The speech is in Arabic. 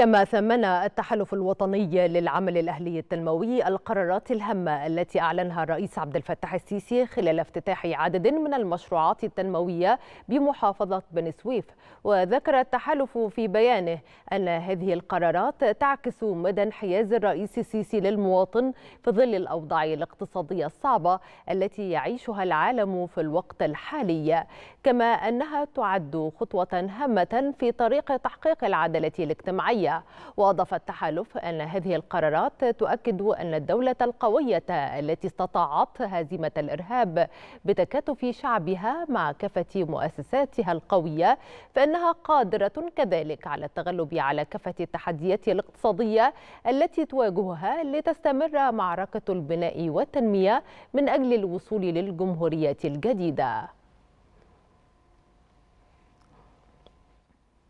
كما ثمن التحالف الوطني للعمل الأهلي التنموي القرارات الهامة التي أعلنها الرئيس عبد الفتاح السيسي خلال افتتاح عدد من المشروعات التنموية بمحافظة بني سويف وذكر التحالف في بيانه أن هذه القرارات تعكس مدى انحياز الرئيس السيسي للمواطن في ظل الأوضاع الاقتصادية الصعبة التي يعيشها العالم في الوقت الحالي كما أنها تعد خطوة هامة في طريق تحقيق العدالة الاجتماعية الدولية وأضاف التحالف أن هذه القرارات تؤكد أن الدولة القوية التي استطاعت هزيمة الإرهاب بتكاتف شعبها مع كافة مؤسساتها القوية فإنها قادرة كذلك على التغلب على كافة التحديات الاقتصادية التي تواجهها لتستمر معركة البناء والتنمية من أجل الوصول للجمهورية الجديدة